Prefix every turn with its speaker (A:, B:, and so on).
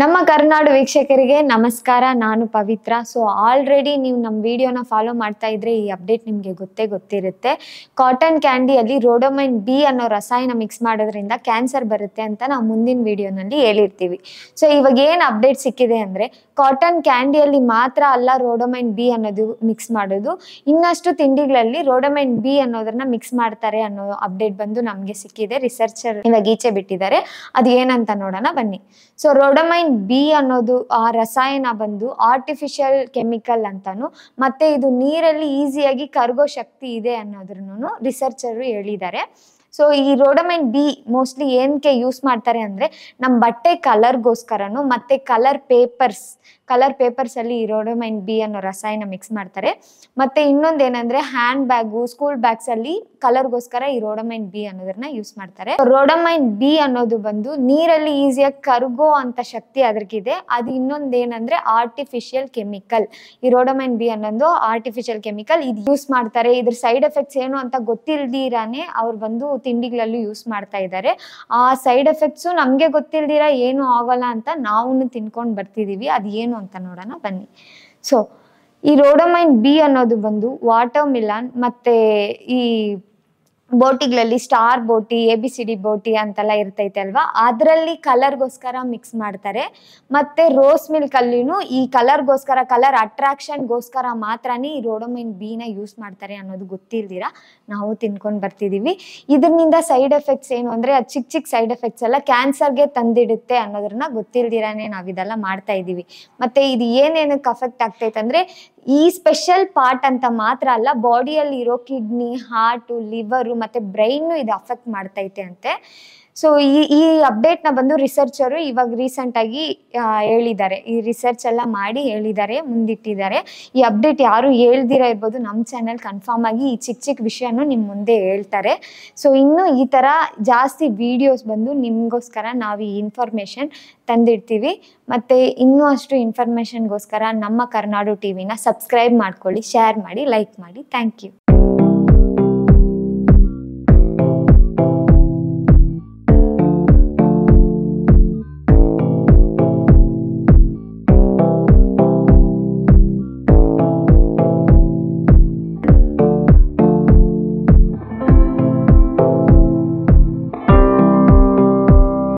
A: ನಮ್ಮ ಕರ್ನಾಡು ವೀಕ್ಷಕರಿಗೆ ನಮಸ್ಕಾರ ನಾನು ಪವಿತ್ರ ಸೊ ಆಲ್ರೆಡಿ ನೀವು ನಮ್ಮ ವಿಡಿಯೋನ ಫಾಲೋ ಮಾಡ್ತಾ ಇದ್ರೆ ಈ ಅಪ್ಡೇಟ್ ನಿಮ್ಗೆ ಗೊತ್ತೇ ಗೊತ್ತಿರುತ್ತೆ ಕಾಟನ್ ಕ್ಯಾಂಡಿಯಲ್ಲಿ ರೋಡೋಮೈನ್ ಬಿ ಅನ್ನೋ ರಸಾಯನ ಮಿಕ್ಸ್ ಮಾಡೋದ್ರಿಂದ ಕ್ಯಾನ್ಸರ್ ಬರುತ್ತೆ ಅಂತ ನಾವು ಮುಂದಿನ ವಿಡಿಯೋನಲ್ಲಿ ಹೇಳಿರ್ತೀವಿ ಸೊ ಇವಾಗ ಏನು ಅಪ್ಡೇಟ್ ಸಿಕ್ಕಿದೆ ಅಂದ್ರೆ ಕಾಟನ್ ಕ್ಯಾಂಡಿಯಲ್ಲಿ ಮಾತ್ರ ಅಲ್ಲ ರೋಡೋಮೈನ್ ಬಿ ಅನ್ನೋದು ಮಿಕ್ಸ್ ಮಾಡೋದು ಇನ್ನಷ್ಟು ತಿಂಡಿಗಳಲ್ಲಿ ರೋಡೋಮೈನ್ ಬಿ ಅನ್ನೋದನ್ನ ಮಿಕ್ಸ್ ಮಾಡ್ತಾರೆ ಅನ್ನೋ ಅಪ್ಡೇಟ್ ಬಂದು ನಮಗೆ ಸಿಕ್ಕಿದೆ ರಿಸರ್ಚರ್ ಇವಾಗ ಈಚೆ ಬಿಟ್ಟಿದ್ದಾರೆ ಅದು ಏನಂತ ನೋಡೋಣ ಬನ್ನಿ ಸೊ ರೋಡೋಮೈನ್ ಬಿ ಅನ್ನೋದು ಆ ರಸಾಯನ ಬಂದು ಆರ್ಟಿಫಿಷಿಯಲ್ ಕೆಮಿಕಲ್ ಅಂತಾನು ಮತ್ತೆ ಇದು ನೀರಲ್ಲಿ ಈಸಿಯಾಗಿ ಕರಗೋ ಶಕ್ತಿ ಇದೆ ಅನ್ನೋದ್ರೂ ರಿಸರ್ಚರು ಹೇಳಿದ್ದಾರೆ ಸೊ ಈ ರೋಡಮೈನ್ ಬಿ ಮೋಸ್ಟ್ಲಿ ಏನಕ್ಕೆ ಯೂಸ್ ಮಾಡ್ತಾರೆ ಅಂದ್ರೆ ನಮ್ಮ ಬಟ್ಟೆ ಕಲರ್ಗೋಸ್ಕರನು ಮತ್ತೆ ಕಲರ್ ಪೇಪರ್ಸ್ ಕಲರ್ ಪೇಪರ್ಸ್ ಅಲ್ಲಿ ಇರೋಡೋಮೈನ್ ಬಿ ಅನ್ನೋ ರಸಾಯನ ಮಿಕ್ಸ್ ಮಾಡ್ತಾರೆ ಮತ್ತೆ ಇನ್ನೊಂದು ಏನಂದ್ರೆ ಹ್ಯಾಂಡ್ ಬ್ಯಾಗು ಸ್ಕೂಲ್ ಬ್ಯಾಗ್ಸ್ ಅಲ್ಲಿ ಕಲರ್ಗೋಸ್ಕರ ಈ ರೋಡೋಮೈನ್ ಬಿ ಅನ್ನೋದನ್ನ ಯೂಸ್ ಮಾಡ್ತಾರೆ ರೋಡಮೈನ್ ಬಿ ಅನ್ನೋದು ಬಂದು ನೀರಲ್ಲಿ ಈಸಿಯಾಗಿ ಕರಗೋ ಅಂತ ಶಕ್ತಿ ಅದ್ರಗಿದೆ ಅದು ಇನ್ನೊಂದೇನಂದ್ರೆ ಆರ್ಟಿಫಿಷಿಯಲ್ ಕೆಮಿಕಲ್ ಈ ರೋಡೋಮೈನ್ ಬಿ ಅನ್ನೋದು ಆರ್ಟಿಫಿಷಿಯಲ್ ಕೆಮಿಕಲ್ ಇದು ಯೂಸ್ ಮಾಡ್ತಾರೆ ಇದ್ರ ಸೈಡ್ ಎಫೆಕ್ಟ್ಸ್ ಏನು ಅಂತ ಗೊತ್ತಿಲ್ದಿರಾನೆ ಅವ್ರು ಬಂದು ತಿಂಡಿಗಳಲ್ಲೂ ಯೂಸ್ ಮಾಡ್ತಾ ಇದ್ದಾರೆ ಆ ಸೈಡ್ ಎಫೆಕ್ಟ್ಸು ನಮ್ಗೆ ಗೊತ್ತಿಲ್ದಿರ ಏನು ಆಗೋಲ್ಲ ಅಂತ ನಾವು ತಿನ್ಕೊಂಡು ಬರ್ತಿದೀವಿ ಅದು ಏನು ಅಂತ ನೋಡೋಣ ಬನ್ನಿ ಸೊ ಈ ರೋಡೋಮೈನ್ ಬಿ ಅನ್ನೋದು ಬಂದು ವಾಟರ್ ಮಿಲಾನ್ ಮತ್ತೆ ಈ ಬೋಟಿಗಳಲ್ಲಿ ಸ್ಟಾರ್ ಬೋಟಿ ಎ ಬಿ ಸಿ ಡಿ ಬೋಟಿ ಅಂತೆಲ್ಲ ಇರ್ತೈತೆ ಅಲ್ವಾ ಅದರಲ್ಲಿ ಕಲರ್ಗೋಸ್ಕರ ಮಿಕ್ಸ್ ಮಾಡ್ತಾರೆ ಮತ್ತೆ ರೋಸ್ ಮಿಲ್ಕ್ ಅಲ್ಲಿನೂ ಈ ಕಲರ್ಗೋಸ್ಕರ ಕಲರ್ ಅಟ್ರಾಕ್ಷನ್ಗೋಸ್ಕರ ಮಾತ್ರನೇ ಈ ರೋಡೋಮೈನ್ ಬೀನ ಯೂಸ್ ಮಾಡ್ತಾರೆ ಅನ್ನೋದು ಗೊತ್ತಿಲ್ದಿರ ನಾವು ತಿನ್ಕೊಂಡು ಬರ್ತಿದ್ದೀವಿ ಇದರಿಂದ ಸೈಡ್ ಎಫೆಕ್ಟ್ಸ್ ಏನು ಅಂದರೆ ಅದು ಚಿಕ್ಕ ಚಿಕ್ಕ ಸೈಡ್ ಎಫೆಕ್ಟ್ಸ್ ಎಲ್ಲ ಕ್ಯಾನ್ಸರ್ಗೆ ತಂದಿಡುತ್ತೆ ಅನ್ನೋದನ್ನ ಗೊತ್ತಿಲ್ದಿರಾನೇ ನಾವು ಇದೆಲ್ಲ ಮಾಡ್ತಾ ಇದೀವಿ ಮತ್ತೆ ಇದು ಏನೇನಕ್ಕೆ ಅಫೆಕ್ಟ್ ಆಗ್ತೈತೆ ಅಂದರೆ ಈ ಸ್ಪೆಷಲ್ ಪಾರ್ಟ್ ಅಂತ ಮಾತ್ರ ಅಲ್ಲ ಬಾಡಿಯಲ್ಲಿ ಇರೋ ಕಿಡ್ನಿ ಹಾರ್ಟು ಲಿವರು ಮತ್ತು ಬ್ರೈನು ಇದು ಅಫೆಕ್ಟ್ ಮಾಡ್ತೈತೆ ಅಂತೆ ಸೊ ಈ ಈ ಅಪ್ಡೇಟ್ನ ಬಂದು ರಿಸರ್ಚರು ಇವಾಗ ರೀಸೆಂಟಾಗಿ ಹೇಳಿದ್ದಾರೆ ಈ ರಿಸರ್ಚ್ ಎಲ್ಲ ಮಾಡಿ ಹೇಳಿದ್ದಾರೆ ಮುಂದಿಟ್ಟಿದ್ದಾರೆ ಈ ಅಪ್ಡೇಟ್ ಯಾರು ಹೇಳ್ದಿರ ಇರ್ಬೋದು ನಮ್ಮ ಚಾನೆಲ್ ಕನ್ಫರ್ಮ್ ಆಗಿ ಈ ಚಿಕ್ಕ ಚಿಕ್ಕ ವಿಷಯನೂ ನಿಮ್ಮ ಮುಂದೆ ಹೇಳ್ತಾರೆ ಸೊ ಇನ್ನು ಈ ಥರ ಜಾಸ್ತಿ ವಿಡಿಯೋಸ್ ಬಂದು ನಿಮಗೋಸ್ಕರ ನಾವು ಈ ಇನ್ಫಾರ್ಮೇಷನ್ ತಂದಿಡ್ತೀವಿ ಮತ್ತು ಇನ್ನೂ ಅಷ್ಟು ಇನ್ಫಾರ್ಮೇಷನ್ಗೋಸ್ಕರ ನಮ್ಮ ಕರ್ನಾಡು ಟಿ ವಿನ ಸಬ್ಸ್ಕ್ರೈಬ್ ಮಾಡ್ಕೊಳ್ಳಿ ಶೇರ್ ಮಾಡಿ ಲೈಕ್ ಮಾಡಿ ಥ್ಯಾಂಕ್ ಯು